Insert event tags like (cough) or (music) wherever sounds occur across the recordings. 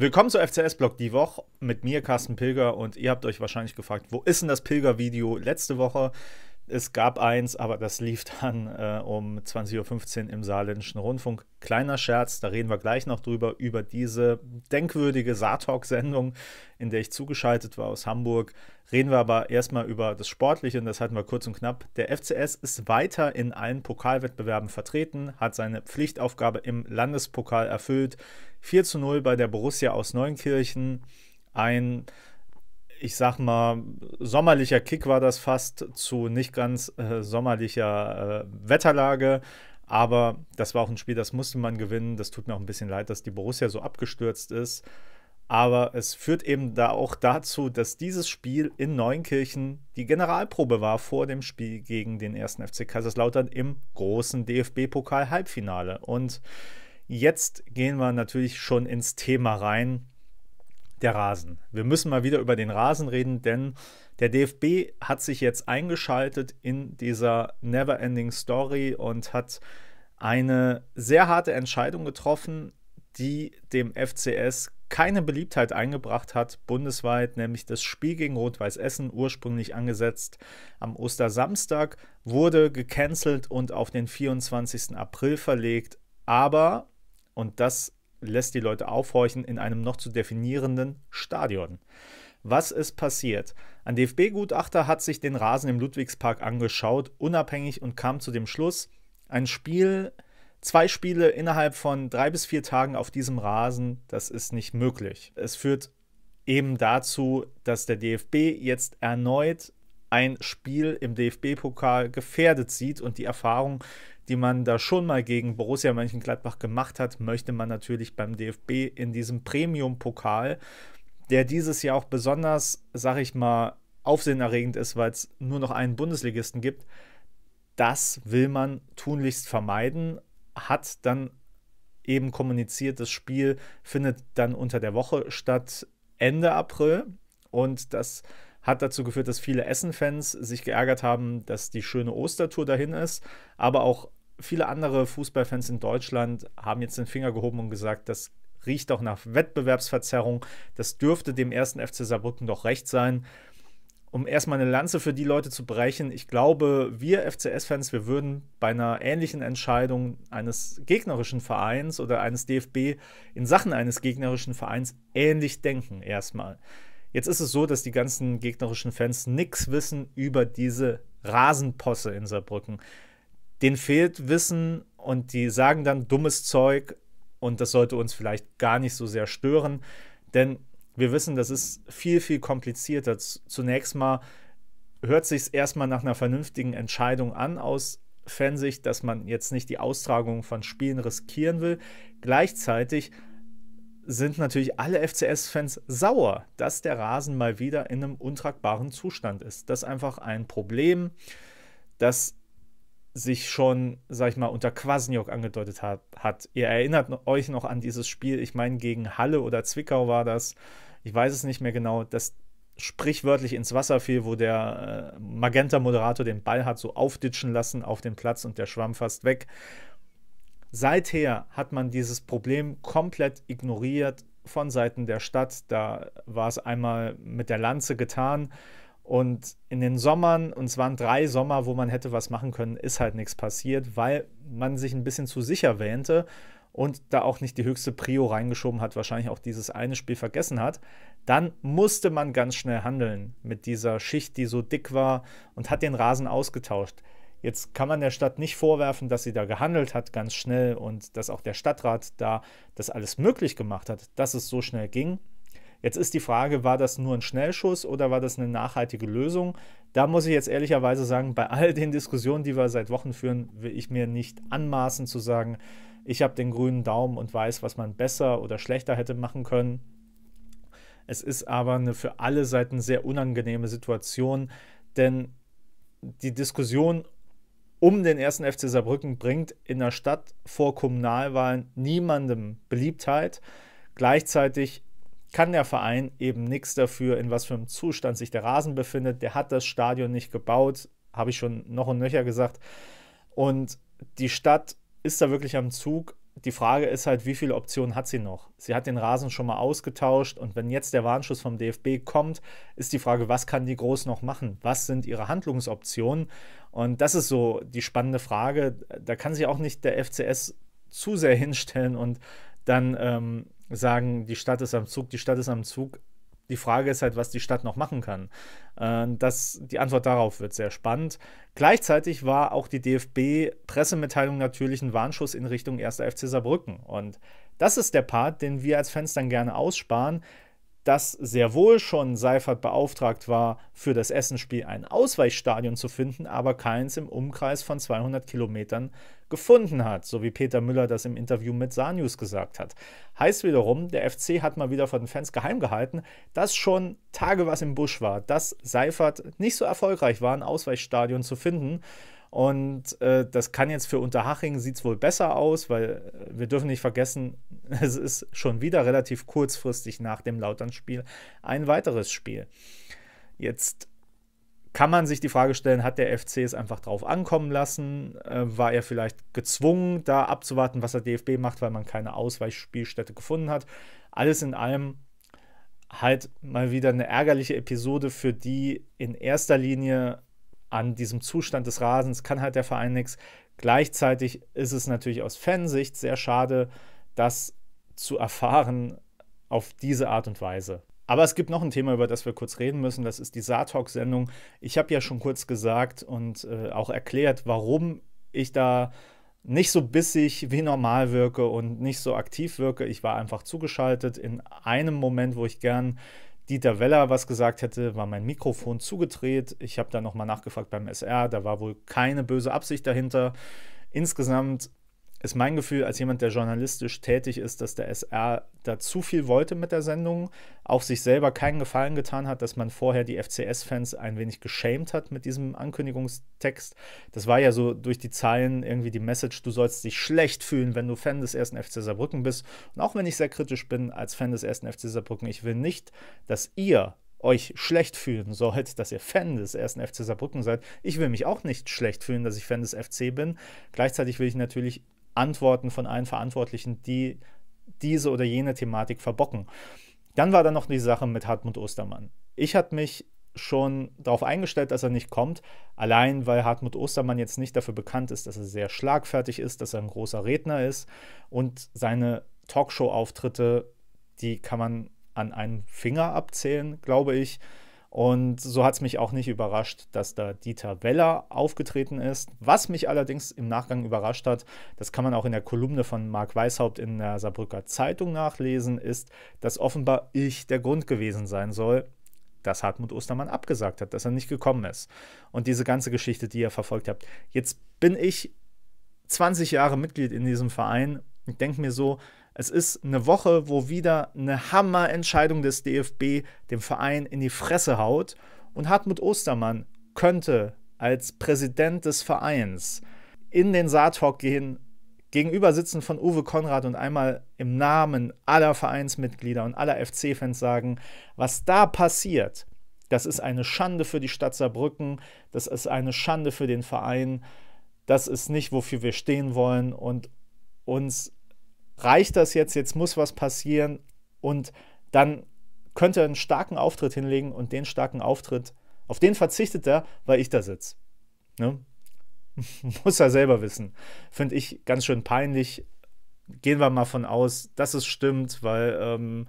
Willkommen zu FCS-Blog die Woche mit mir, Carsten Pilger. Und ihr habt euch wahrscheinlich gefragt, wo ist denn das Pilger-Video letzte Woche? Es gab eins, aber das lief dann äh, um 20.15 Uhr im Saarländischen Rundfunk. Kleiner Scherz, da reden wir gleich noch drüber, über diese denkwürdige Saartalk-Sendung, in der ich zugeschaltet war aus Hamburg. Reden wir aber erstmal über das Sportliche und das hatten wir kurz und knapp. Der FCS ist weiter in allen Pokalwettbewerben vertreten, hat seine Pflichtaufgabe im Landespokal erfüllt. 4 zu 0 bei der Borussia aus Neunkirchen. Ein ich sag mal, sommerlicher Kick war das fast zu nicht ganz äh, sommerlicher äh, Wetterlage. Aber das war auch ein Spiel, das musste man gewinnen. Das tut mir auch ein bisschen leid, dass die Borussia so abgestürzt ist. Aber es führt eben da auch dazu, dass dieses Spiel in Neunkirchen die Generalprobe war vor dem Spiel gegen den 1. FC Kaiserslautern im großen DFB-Pokal-Halbfinale. Und jetzt gehen wir natürlich schon ins Thema rein der Rasen. Wir müssen mal wieder über den Rasen reden, denn der DFB hat sich jetzt eingeschaltet in dieser Neverending Story und hat eine sehr harte Entscheidung getroffen, die dem FCS keine Beliebtheit eingebracht hat, bundesweit, nämlich das Spiel gegen Rot-Weiß Essen, ursprünglich angesetzt am Ostersamstag, wurde gecancelt und auf den 24. April verlegt. Aber, und das lässt die Leute aufhorchen in einem noch zu definierenden Stadion. Was ist passiert? Ein DFB-Gutachter hat sich den Rasen im Ludwigspark angeschaut, unabhängig und kam zu dem Schluss, ein Spiel, zwei Spiele innerhalb von drei bis vier Tagen auf diesem Rasen, das ist nicht möglich. Es führt eben dazu, dass der DFB jetzt erneut ein Spiel im DFB-Pokal gefährdet sieht und die Erfahrung, die man da schon mal gegen Borussia Mönchengladbach gemacht hat, möchte man natürlich beim DFB in diesem Premium-Pokal, der dieses Jahr auch besonders, sag ich mal, aufsehenerregend ist, weil es nur noch einen Bundesligisten gibt, das will man tunlichst vermeiden, hat dann eben kommuniziert, das Spiel findet dann unter der Woche statt, Ende April. Und das hat dazu geführt, dass viele Essen-Fans sich geärgert haben, dass die schöne Ostertour dahin ist, aber auch viele andere Fußballfans in Deutschland haben jetzt den Finger gehoben und gesagt, das riecht auch nach Wettbewerbsverzerrung. Das dürfte dem ersten FC Saarbrücken doch recht sein. Um erstmal eine Lanze für die Leute zu brechen, ich glaube, wir FCS-Fans, wir würden bei einer ähnlichen Entscheidung eines gegnerischen Vereins oder eines DFB in Sachen eines gegnerischen Vereins ähnlich denken, erstmal. Jetzt ist es so, dass die ganzen gegnerischen Fans nichts wissen über diese Rasenposse in Saarbrücken denen fehlt Wissen und die sagen dann dummes Zeug und das sollte uns vielleicht gar nicht so sehr stören, denn wir wissen, das ist viel, viel komplizierter. Zunächst mal hört sich es erstmal nach einer vernünftigen Entscheidung an aus Fansicht, dass man jetzt nicht die Austragung von Spielen riskieren will. Gleichzeitig sind natürlich alle FCS-Fans sauer, dass der Rasen mal wieder in einem untragbaren Zustand ist. Das ist einfach ein Problem, das sich schon, sag ich mal, unter Kwasniok angedeutet hat, hat. Ihr erinnert euch noch an dieses Spiel, ich meine, gegen Halle oder Zwickau war das, ich weiß es nicht mehr genau, das sprichwörtlich ins Wasser fiel, wo der äh, Magenta-Moderator den Ball hat so aufditschen lassen auf dem Platz und der schwamm fast weg. Seither hat man dieses Problem komplett ignoriert von Seiten der Stadt. Da war es einmal mit der Lanze getan und in den Sommern, und es waren drei Sommer, wo man hätte was machen können, ist halt nichts passiert, weil man sich ein bisschen zu sicher wähnte und da auch nicht die höchste Prio reingeschoben hat, wahrscheinlich auch dieses eine Spiel vergessen hat. Dann musste man ganz schnell handeln mit dieser Schicht, die so dick war und hat den Rasen ausgetauscht. Jetzt kann man der Stadt nicht vorwerfen, dass sie da gehandelt hat ganz schnell und dass auch der Stadtrat da das alles möglich gemacht hat, dass es so schnell ging. Jetzt ist die Frage, war das nur ein Schnellschuss oder war das eine nachhaltige Lösung? Da muss ich jetzt ehrlicherweise sagen, bei all den Diskussionen, die wir seit Wochen führen, will ich mir nicht anmaßen zu sagen, ich habe den grünen Daumen und weiß, was man besser oder schlechter hätte machen können. Es ist aber eine für alle Seiten sehr unangenehme Situation, denn die Diskussion um den ersten FC Saarbrücken bringt in der Stadt vor Kommunalwahlen niemandem Beliebtheit. Gleichzeitig kann der Verein eben nichts dafür, in was für einem Zustand sich der Rasen befindet. Der hat das Stadion nicht gebaut, habe ich schon noch und nöcher gesagt. Und die Stadt ist da wirklich am Zug. Die Frage ist halt, wie viele Optionen hat sie noch? Sie hat den Rasen schon mal ausgetauscht und wenn jetzt der Warnschuss vom DFB kommt, ist die Frage, was kann die Groß noch machen? Was sind ihre Handlungsoptionen? Und das ist so die spannende Frage. Da kann sich auch nicht der FCS zu sehr (laughs) hinstellen und dann ähm, sagen, die Stadt ist am Zug, die Stadt ist am Zug. Die Frage ist halt, was die Stadt noch machen kann. Äh, das, die Antwort darauf wird sehr spannend. Gleichzeitig war auch die DFB-Pressemitteilung natürlich ein Warnschuss in Richtung 1. FC Saarbrücken. Und das ist der Part, den wir als Fans dann gerne aussparen dass sehr wohl schon Seifert beauftragt war, für das Essensspiel ein Ausweichstadion zu finden, aber keins im Umkreis von 200 Kilometern gefunden hat, so wie Peter Müller das im Interview mit Sanius gesagt hat. Heißt wiederum, der FC hat mal wieder von den Fans geheim gehalten, dass schon Tage was im Busch war, dass Seifert nicht so erfolgreich war, ein Ausweichstadion zu finden. Und äh, das kann jetzt für Unterhaching sieht es wohl besser aus, weil äh, wir dürfen nicht vergessen, (laughs) es ist schon wieder relativ kurzfristig nach dem Lautern-Spiel ein weiteres Spiel. Jetzt kann man sich die Frage stellen, hat der FC es einfach drauf ankommen lassen? Äh, war er vielleicht gezwungen, da abzuwarten, was der DFB macht, weil man keine Ausweichspielstätte gefunden hat? Alles in allem halt mal wieder eine ärgerliche Episode für die in erster Linie an diesem Zustand des Rasens kann halt der Verein nichts. Gleichzeitig ist es natürlich aus Fansicht sehr schade, das zu erfahren auf diese Art und Weise. Aber es gibt noch ein Thema, über das wir kurz reden müssen. Das ist die Saartalk-Sendung. Ich habe ja schon kurz gesagt und äh, auch erklärt, warum ich da nicht so bissig wie normal wirke und nicht so aktiv wirke. Ich war einfach zugeschaltet in einem Moment, wo ich gern Dieter Weller was gesagt hätte, war mein Mikrofon zugedreht. Ich habe da nochmal nachgefragt beim SR, da war wohl keine böse Absicht dahinter. Insgesamt ist mein Gefühl als jemand, der journalistisch tätig ist, dass der SR da zu viel wollte mit der Sendung, auch sich selber keinen Gefallen getan hat, dass man vorher die FCS-Fans ein wenig geschämt hat mit diesem Ankündigungstext. Das war ja so durch die Zeilen irgendwie die Message, du sollst dich schlecht fühlen, wenn du Fan des ersten FC Saarbrücken bist. Und auch wenn ich sehr kritisch bin als Fan des ersten FC Saarbrücken, ich will nicht, dass ihr euch schlecht fühlen sollt, dass ihr Fan des ersten FC Saarbrücken seid. Ich will mich auch nicht schlecht fühlen, dass ich Fan des FC bin. Gleichzeitig will ich natürlich Antworten von allen Verantwortlichen, die diese oder jene Thematik verbocken. Dann war da noch die Sache mit Hartmut Ostermann. Ich hatte mich schon darauf eingestellt, dass er nicht kommt, allein weil Hartmut Ostermann jetzt nicht dafür bekannt ist, dass er sehr schlagfertig ist, dass er ein großer Redner ist und seine Talkshow-Auftritte, die kann man an einem Finger abzählen, glaube ich. Und so hat es mich auch nicht überrascht, dass da Dieter Weller aufgetreten ist. Was mich allerdings im Nachgang überrascht hat, das kann man auch in der Kolumne von Marc Weishaupt in der Saarbrücker Zeitung nachlesen, ist, dass offenbar ich der Grund gewesen sein soll, dass Hartmut Ostermann abgesagt hat, dass er nicht gekommen ist. Und diese ganze Geschichte, die ihr verfolgt habt. Jetzt bin ich 20 Jahre Mitglied in diesem Verein und denke mir so, es ist eine Woche, wo wieder eine Hammerentscheidung des DFB dem Verein in die Fresse haut und Hartmut Ostermann könnte als Präsident des Vereins in den Saathock gehen, gegenüber sitzen von Uwe Konrad und einmal im Namen aller Vereinsmitglieder und aller FC-Fans sagen, was da passiert, das ist eine Schande für die Stadt Saarbrücken, das ist eine Schande für den Verein, das ist nicht, wofür wir stehen wollen und uns reicht das jetzt, jetzt muss was passieren und dann könnte er einen starken Auftritt hinlegen und den starken Auftritt, auf den verzichtet er, weil ich da sitze. Ne? (laughs) muss er selber wissen. Finde ich ganz schön peinlich. Gehen wir mal von aus, dass es stimmt, weil ähm,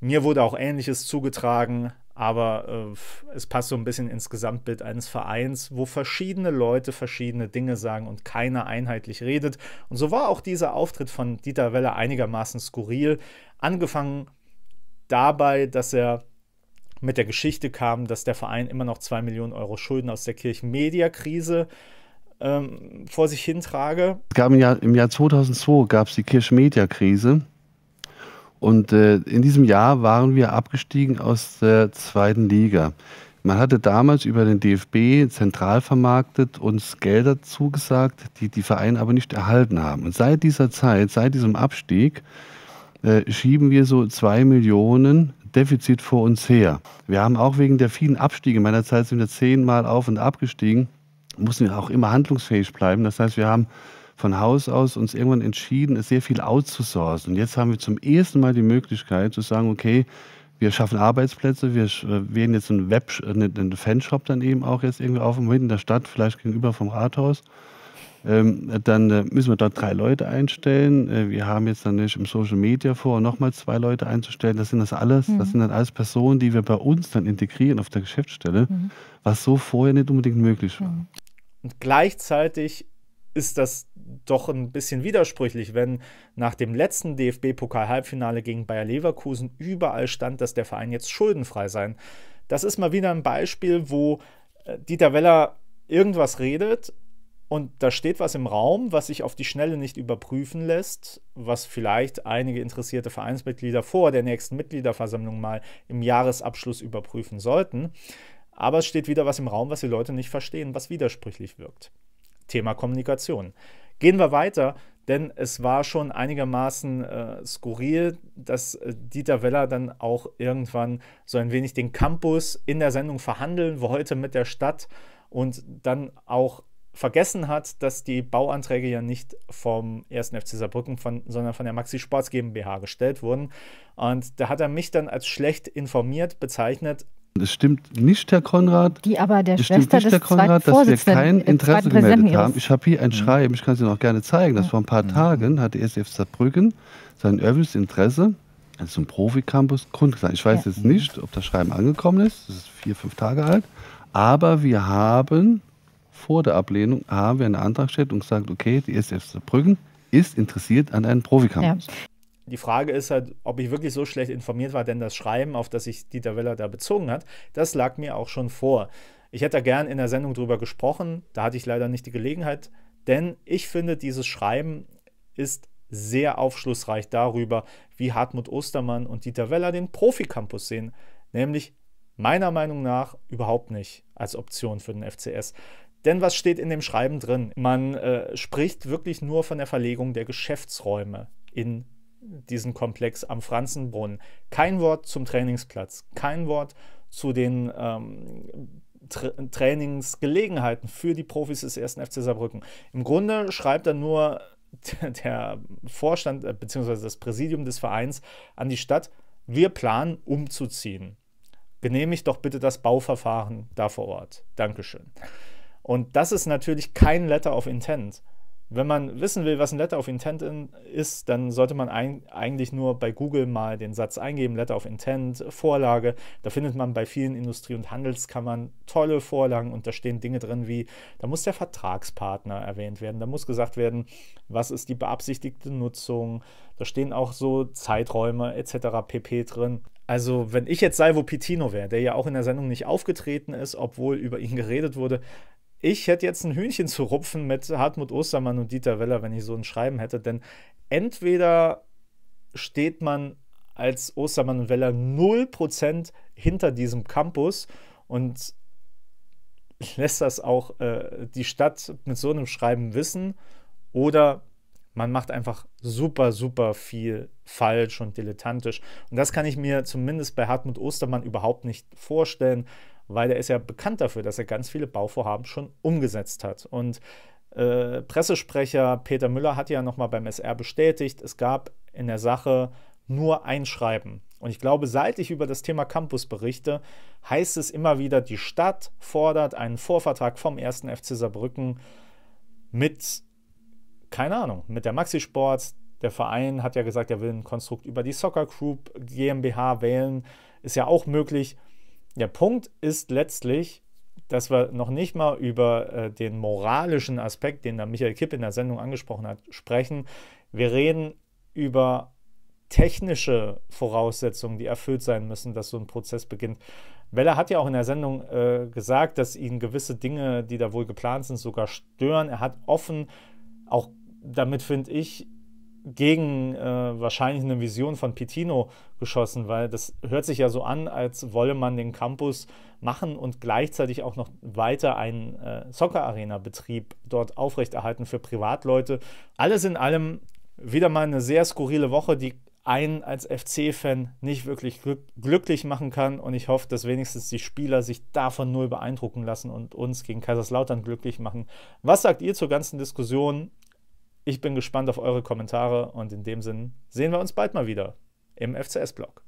mir wurde auch Ähnliches zugetragen. Aber äh, es passt so ein bisschen ins Gesamtbild eines Vereins, wo verschiedene Leute verschiedene Dinge sagen und keiner einheitlich redet. Und so war auch dieser Auftritt von Dieter Weller einigermaßen skurril. Angefangen dabei, dass er mit der Geschichte kam, dass der Verein immer noch 2 Millionen Euro Schulden aus der kirchmedia krise ähm, vor sich hintrage. Es gab im Jahr, im Jahr 2002 gab es die kirchmedia krise und äh, in diesem Jahr waren wir abgestiegen aus der zweiten Liga. Man hatte damals über den DFB zentral vermarktet uns Gelder zugesagt, die die Vereine aber nicht erhalten haben. Und seit dieser Zeit, seit diesem Abstieg, äh, schieben wir so zwei Millionen Defizit vor uns her. Wir haben auch wegen der vielen Abstiege, meiner Zeit sind wir zehnmal auf und abgestiegen, mussten wir auch immer handlungsfähig bleiben. Das heißt, wir haben von Haus aus uns irgendwann entschieden, sehr viel outzusourcen. Und jetzt haben wir zum ersten Mal die Möglichkeit zu sagen, okay, wir schaffen Arbeitsplätze, wir äh, werden jetzt einen, Web, einen Fanshop dann eben auch jetzt irgendwie auf dem in der Stadt, vielleicht gegenüber vom Rathaus. Ähm, dann äh, müssen wir dort drei Leute einstellen. Äh, wir haben jetzt dann nicht im Social Media vor, nochmal zwei Leute einzustellen. Das sind das alles, mhm. das sind dann alles Personen, die wir bei uns dann integrieren auf der Geschäftsstelle, mhm. was so vorher nicht unbedingt möglich war. Mhm. Und gleichzeitig ist das doch ein bisschen widersprüchlich, wenn nach dem letzten DFB-Pokal-Halbfinale gegen Bayer Leverkusen überall stand, dass der Verein jetzt schuldenfrei sein. Das ist mal wieder ein Beispiel, wo äh, Dieter Weller irgendwas redet und da steht was im Raum, was sich auf die Schnelle nicht überprüfen lässt, was vielleicht einige interessierte Vereinsmitglieder vor der nächsten Mitgliederversammlung mal im Jahresabschluss überprüfen sollten. Aber es steht wieder was im Raum, was die Leute nicht verstehen, was widersprüchlich wirkt. Thema Kommunikation. Gehen wir weiter, denn es war schon einigermaßen äh, skurril, dass äh, Dieter Weller dann auch irgendwann so ein wenig den Campus in der Sendung verhandeln wollte mit der Stadt und dann auch vergessen hat, dass die Bauanträge ja nicht vom 1. FC Saarbrücken, von, sondern von der Maxi Sports GmbH gestellt wurden. Und da hat er mich dann als schlecht informiert bezeichnet, es stimmt nicht, Herr Konrad. Die aber der es Schwester stimmt nicht, Herr Konrad, dass wir kein Interesse gemeldet haben. Ich habe hier ein mhm. Schreiben, ich kann es Ihnen auch gerne zeigen, dass vor ein paar mhm. Tagen hat die SF Saarbrücken sein öffentliches Interesse an so einem Profi-Campus grundgesagt. Ich weiß ja. jetzt nicht, ob das Schreiben angekommen ist. Das ist vier, fünf Tage alt. Aber wir haben vor der Ablehnung haben wir einen Antrag gestellt und gesagt, okay, die SF Saarbrücken ist interessiert an einem Profi-Campus. Ja die Frage ist halt, ob ich wirklich so schlecht informiert war, denn das Schreiben, auf das sich Dieter Weller da bezogen hat, das lag mir auch schon vor. Ich hätte da gern in der Sendung drüber gesprochen, da hatte ich leider nicht die Gelegenheit, denn ich finde, dieses Schreiben ist sehr aufschlussreich darüber, wie Hartmut Ostermann und Dieter Weller den Profi-Campus sehen, nämlich meiner Meinung nach überhaupt nicht als Option für den FCS. Denn was steht in dem Schreiben drin? Man äh, spricht wirklich nur von der Verlegung der Geschäftsräume in diesen Komplex am Franzenbrunnen. Kein Wort zum Trainingsplatz, kein Wort zu den ähm, Tra Trainingsgelegenheiten für die Profis des ersten FC Saarbrücken. Im Grunde schreibt er nur der Vorstand äh, bzw. das Präsidium des Vereins an die Stadt, wir planen umzuziehen. Genehmigt doch bitte das Bauverfahren da vor Ort. Dankeschön. Und das ist natürlich kein Letter of Intent. Wenn man wissen will, was ein Letter of Intent ist, dann sollte man ein, eigentlich nur bei Google mal den Satz eingeben, Letter of Intent, Vorlage. Da findet man bei vielen Industrie- und Handelskammern tolle Vorlagen und da stehen Dinge drin wie, da muss der Vertragspartner erwähnt werden, da muss gesagt werden, was ist die beabsichtigte Nutzung, da stehen auch so Zeiträume etc. pp drin. Also, wenn ich jetzt Salvo Pitino wäre, der ja auch in der Sendung nicht aufgetreten ist, obwohl über ihn geredet wurde, ich hätte jetzt ein Hühnchen zu rupfen mit Hartmut Ostermann und Dieter Weller, wenn ich so ein Schreiben hätte. Denn entweder steht man als Ostermann und Weller 0% hinter diesem Campus und lässt das auch äh, die Stadt mit so einem Schreiben wissen. Oder man macht einfach super, super viel falsch und dilettantisch. Und das kann ich mir zumindest bei Hartmut Ostermann überhaupt nicht vorstellen weil er ist ja bekannt dafür, dass er ganz viele Bauvorhaben schon umgesetzt hat. Und äh, Pressesprecher Peter Müller hat ja nochmal beim SR bestätigt, es gab in der Sache nur ein Schreiben. Und ich glaube, seit ich über das Thema Campus berichte, heißt es immer wieder, die Stadt fordert einen Vorvertrag vom 1. FC Saarbrücken mit, keine Ahnung, mit der Maxi Der Verein hat ja gesagt, er will ein Konstrukt über die Soccer Group GmbH wählen. Ist ja auch möglich. Der Punkt ist letztlich, dass wir noch nicht mal über äh, den moralischen Aspekt, den da Michael Kipp in der Sendung angesprochen hat, sprechen. Wir reden über technische Voraussetzungen, die erfüllt sein müssen, dass so ein Prozess beginnt. Weller hat ja auch in der Sendung äh, gesagt, dass ihn gewisse Dinge, die da wohl geplant sind, sogar stören. Er hat offen, auch damit finde ich, gegen äh, wahrscheinlich eine Vision von Pitino geschossen, weil das hört sich ja so an, als wolle man den Campus machen und gleichzeitig auch noch weiter einen äh, Soccer-Arena-Betrieb dort aufrechterhalten für Privatleute. Alles in allem wieder mal eine sehr skurrile Woche, die einen als FC-Fan nicht wirklich glück glücklich machen kann. Und ich hoffe, dass wenigstens die Spieler sich davon null beeindrucken lassen und uns gegen Kaiserslautern glücklich machen. Was sagt ihr zur ganzen Diskussion? Ich bin gespannt auf eure Kommentare und in dem Sinn sehen wir uns bald mal wieder im FCS-Blog.